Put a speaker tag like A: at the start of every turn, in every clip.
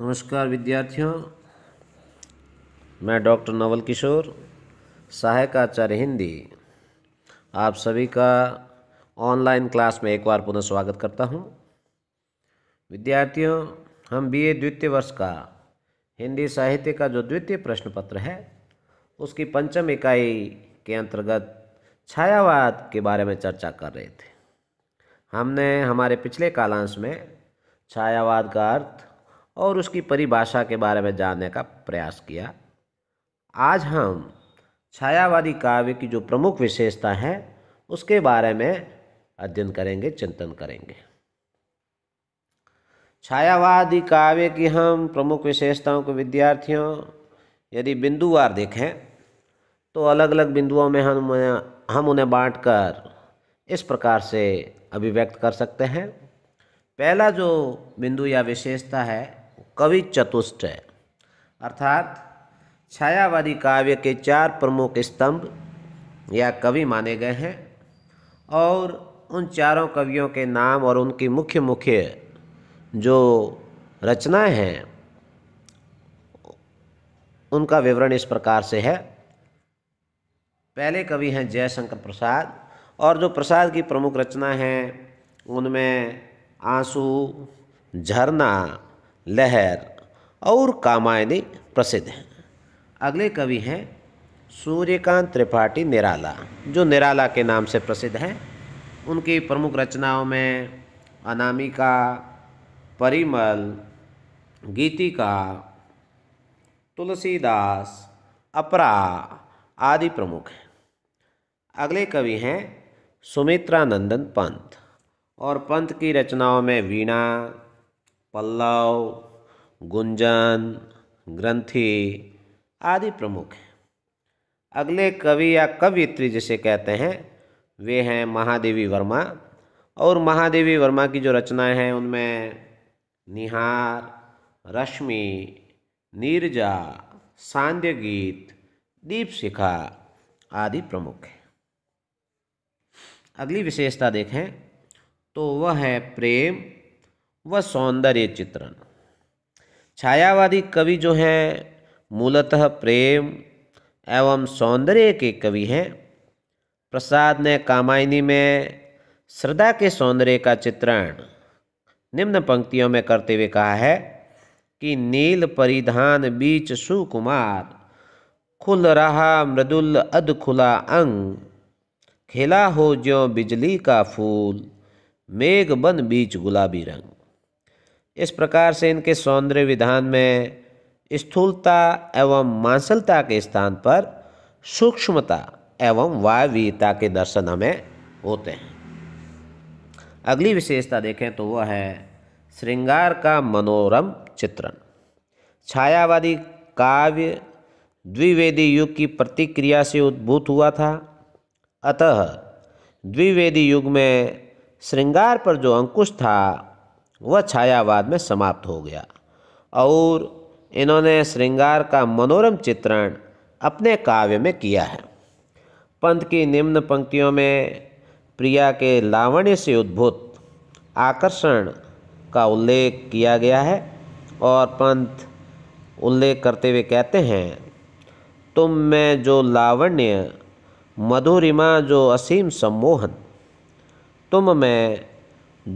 A: नमस्कार विद्यार्थियों मैं डॉक्टर नवल किशोर सहायक आचार्य हिंदी आप सभी का ऑनलाइन क्लास में एक बार पुनः स्वागत करता हूं विद्यार्थियों हम बीए द्वितीय वर्ष का हिंदी साहित्य का जो द्वितीय प्रश्न पत्र है उसकी पंचम इकाई के अंतर्गत छायावाद के बारे में चर्चा कर रहे थे हमने हमारे पिछले कालांश में छायावाद का अर्थ और उसकी परिभाषा के बारे में जानने का प्रयास किया आज हम छायावादी काव्य की जो प्रमुख विशेषता है उसके बारे में अध्ययन करेंगे चिंतन करेंगे छायावादी काव्य की हम प्रमुख विशेषताओं को विद्यार्थियों यदि बिंदुवार देखें तो अलग अलग बिंदुओं में हम हम उन्हें बांटकर इस प्रकार से अभिव्यक्त कर सकते हैं पहला जो बिंदु या विशेषता है कवि चतुष्ट अर्थात छायावादी काव्य के चार प्रमुख स्तंभ या कवि माने गए हैं और उन चारों कवियों के नाम और उनकी मुख्य मुख्य जो रचनाएं हैं उनका विवरण इस प्रकार से है पहले कवि हैं जयशंकर प्रसाद और जो प्रसाद की प्रमुख रचना हैं उनमें आंसू झरना लहर और कामायनी प्रसिद्ध हैं अगले कवि हैं सूर्यकांत त्रिपाठी निराला जो निराला के नाम से प्रसिद्ध हैं उनकी प्रमुख रचनाओं में अनामिका परिमल गीतिका तुलसीदास अपरा आदि प्रमुख हैं अगले कवि हैं सुमित्रा नंदन पंत और पंत की रचनाओं में वीणा पल्लव गुंजन ग्रंथी आदि प्रमुख हैं अगले कवि या कवयित्री जिसे कहते हैं वे हैं महादेवी वर्मा और महादेवी वर्मा की जो रचनाएं हैं उनमें निहार रश्मि नीरजा सांध्य गीत दीपशिखा आदि प्रमुख हैं अगली विशेषता देखें तो वह है प्रेम व सौंदर्य चित्रण छायावादी कवि जो हैं मूलतः प्रेम एवं सौंदर्य के कवि हैं प्रसाद ने कामायनी में श्रद्धा के सौंदर्य का चित्रण निम्न पंक्तियों में करते हुए कहा है कि नील परिधान बीच सुकुमार खुल रहा मृदुल अध खुला अंग खेला हो ज्यो बिजली का फूल मेघ बन बीच गुलाबी रंग इस प्रकार से इनके सौंदर्य विधान में स्थूलता एवं मांसलता के स्थान पर सूक्ष्मता एवं वायवीयता के दर्शन हमें होते हैं अगली विशेषता देखें तो वह है श्रृंगार का मनोरम चित्रण छायावादी काव्य द्विवेदी युग की प्रतिक्रिया से उद्भूत हुआ था अतः द्विवेदी युग में श्रृंगार पर जो अंकुश था वह छायावाद में समाप्त हो गया और इन्होंने श्रृंगार का मनोरम चित्रण अपने काव्य में किया है पंथ की निम्न पंक्तियों में प्रिया के लावण्य से उद्भूत आकर्षण का उल्लेख किया गया है और पंथ उल्लेख करते हुए कहते हैं तुम में जो लावण्य मधुरिमा जो असीम सम्मोहन तुम में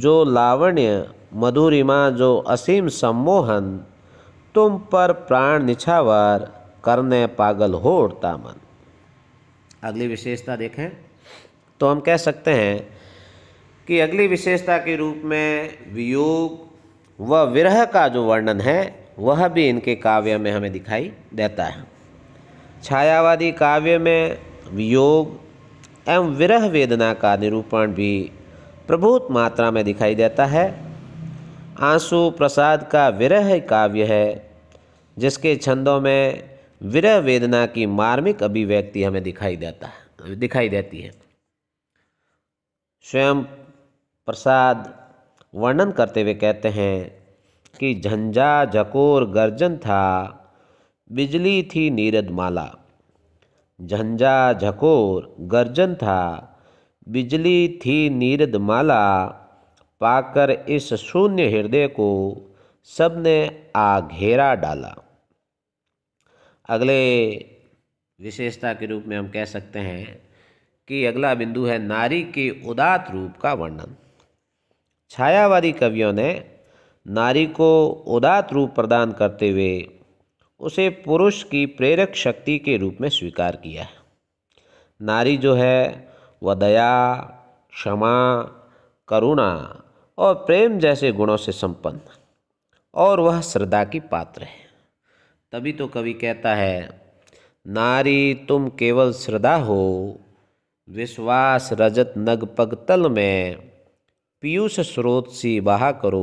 A: जो लावण्य मधुरिमा जो असीम सम्मोहन तुम पर प्राण निछावर करने पागल हो उड़ता मन अगली विशेषता देखें तो हम कह सकते हैं कि अगली विशेषता के रूप में वियोग व विरह का जो वर्णन है वह भी इनके काव्य में हमें दिखाई देता है छायावादी काव्य में वियोग एवं विरह वेदना का निरूपण भी प्रभुत मात्रा में दिखाई देता है आंसू प्रसाद का विरह काव्य है जिसके छंदों में विरह वेदना की मार्मिक अभिव्यक्ति हमें दिखाई देता है दिखाई देती है स्वयं प्रसाद वर्णन करते हुए कहते हैं कि झंझा झकोर गर्जन था बिजली थी नीरद माला झंझा झकोर गर्जन था बिजली थी नीरद माला पाकर इस शून्य हृदय को सबने आघेरा डाला अगले विशेषता के रूप में हम कह सकते हैं कि अगला बिंदु है नारी के उदात रूप का वर्णन छायावादी कवियों ने नारी को उदात रूप प्रदान करते हुए उसे पुरुष की प्रेरक शक्ति के रूप में स्वीकार किया है नारी जो है वह दया क्षमा करुणा और प्रेम जैसे गुणों से संपन्न और वह श्रद्धा की पात्र है तभी तो कवि कहता है नारी तुम केवल श्रद्धा हो विश्वास रजत नग पगतल में पीयूष स्रोत सी बहा करो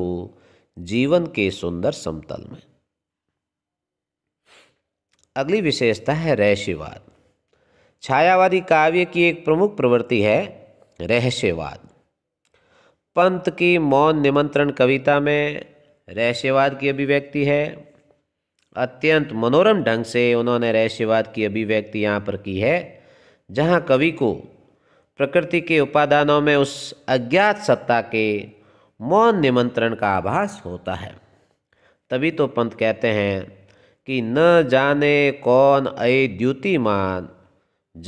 A: जीवन के सुंदर समतल में अगली विशेषता है रहस्यवाद छायावादी काव्य की एक प्रमुख प्रवृत्ति है रहस्यवाद पंत की मौन निमंत्रण कविता में रहस्यवाद की अभिव्यक्ति है अत्यंत मनोरम ढंग से उन्होंने रहस्यवाद की अभिव्यक्ति यहाँ पर की है जहाँ कवि को प्रकृति के उपादानों में उस अज्ञात सत्ता के मौन निमंत्रण का आभास होता है तभी तो पंत कहते हैं कि न जाने कौन अय द्युतिमान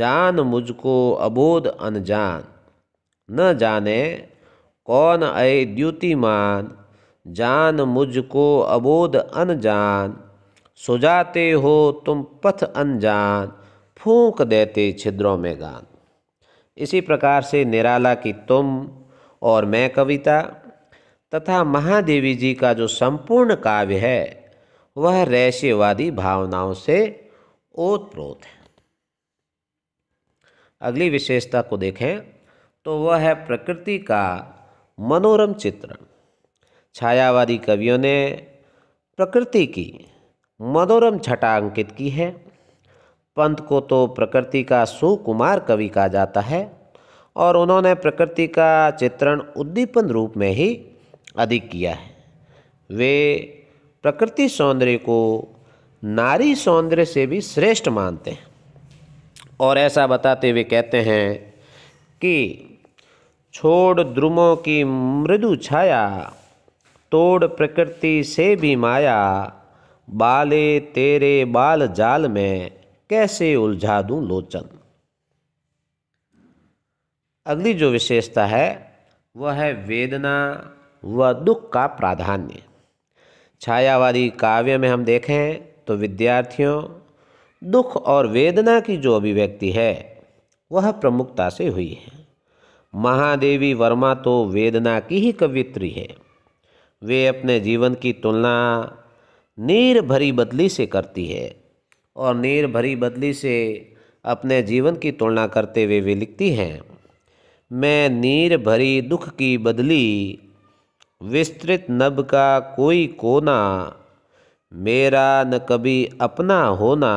A: जान मुझको अबोध अनजान न जाने कौन अय द्युतिमान जान मुझको अबोध अनजान सुजाते हो तुम पथ अनजान फूंक देते छिद्रों में गान इसी प्रकार से निराला की तुम और मैं कविता तथा महादेवी जी का जो संपूर्ण काव्य है वह रैश्यवादी भावनाओं से ओतप्रोत है अगली विशेषता को देखें तो वह है प्रकृति का मनोरम चित्रण छायावादी कवियों ने प्रकृति की मनोरम छटा अंकित की है पंत को तो प्रकृति का सुकुमार कवि कहा जाता है और उन्होंने प्रकृति का चित्रण उद्दीपन रूप में ही अधिक किया है वे प्रकृति सौंदर्य को नारी सौंदर्य से भी श्रेष्ठ मानते हैं और ऐसा बताते हुए कहते हैं कि छोड़ द्रुमों की मृदु छाया तोड़ प्रकृति से भी माया बाले तेरे बाल जाल में कैसे उलझा दूं लोचन अगली जो विशेषता है वह है वेदना व दुख का प्राधान्य छायावादी काव्य में हम देखें तो विद्यार्थियों दुख और वेदना की जो अभिव्यक्ति है वह प्रमुखता से हुई है महादेवी वर्मा तो वेदना की ही कवित्री है वे अपने जीवन की तुलना नीर भरी बदली से करती है और नीर भरी बदली से अपने जीवन की तुलना करते हुए वे, वे लिखती हैं मैं नीर भरी दुख की बदली विस्तृत नब का कोई कोना मेरा न कभी अपना होना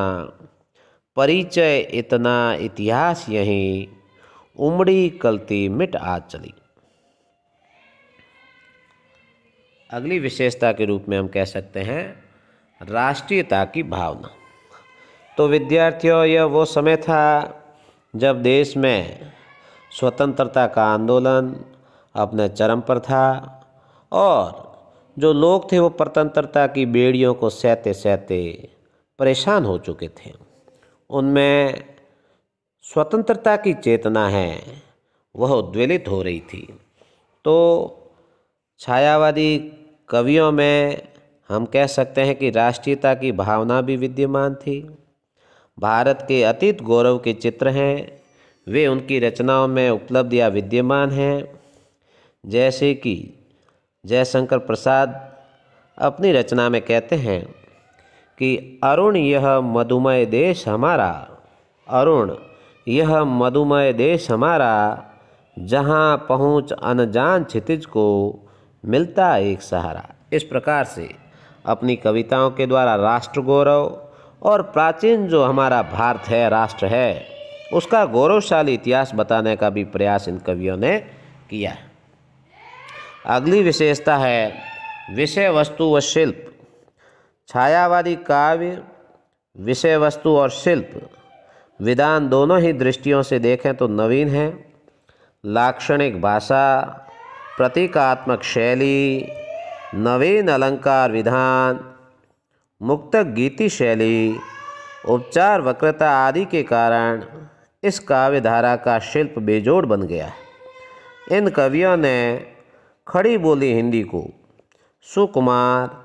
A: परिचय इतना इतिहास यहीं उमड़ी कलती मिट आज चली अगली विशेषता के रूप में हम कह सकते हैं राष्ट्रीयता की भावना तो विद्यार्थियों यह वो समय था जब देश में स्वतंत्रता का आंदोलन अपने चरम पर था और जो लोग थे वो प्रतंत्रता की बेड़ियों को सहते सहते परेशान हो चुके थे उनमें स्वतंत्रता की चेतना है वह उद्वेलित हो रही थी तो छायावादी कवियों में हम कह सकते हैं कि राष्ट्रीयता की भावना भी विद्यमान थी भारत के अतीत गौरव के चित्र हैं वे उनकी रचनाओं में उपलब्ध या विद्यमान हैं जैसे कि जयशंकर प्रसाद अपनी रचना में कहते हैं कि अरुण यह मधुमय देश हमारा अरुण यह मधुमय देश हमारा जहाँ पहुँच अनजान क्षितिज को मिलता एक सहारा इस प्रकार से अपनी कविताओं के द्वारा राष्ट्र गौरव और प्राचीन जो हमारा भारत है राष्ट्र है उसका गौरवशाली इतिहास बताने का भी प्रयास इन कवियों ने किया अगली विशेषता है विषय वस्तु व शिल्प छायावादी काव्य विषय वस्तु और शिल्प विधान दोनों ही दृष्टियों से देखें तो नवीन है लाक्षणिक भाषा प्रतीकात्मक शैली नवीन अलंकार विधान मुक्त गीति शैली उपचार वक्रता आदि के कारण इस काव्य धारा का शिल्प बेजोड़ बन गया है इन कवियों ने खड़ी बोली हिंदी को सुकुमार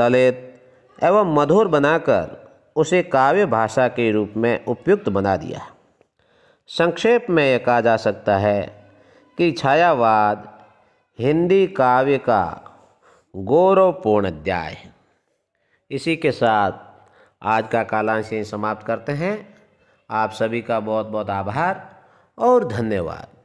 A: ललित एवं मधुर बनाकर उसे काव्य भाषा के रूप में उपयुक्त बना दिया संक्षेप में यह कहा जा सकता है कि छायावाद हिंदी काव्य का गौरवपूर्ण अध्याय इसी के साथ आज का कालांश यहीं समाप्त करते हैं आप सभी का बहुत बहुत आभार और धन्यवाद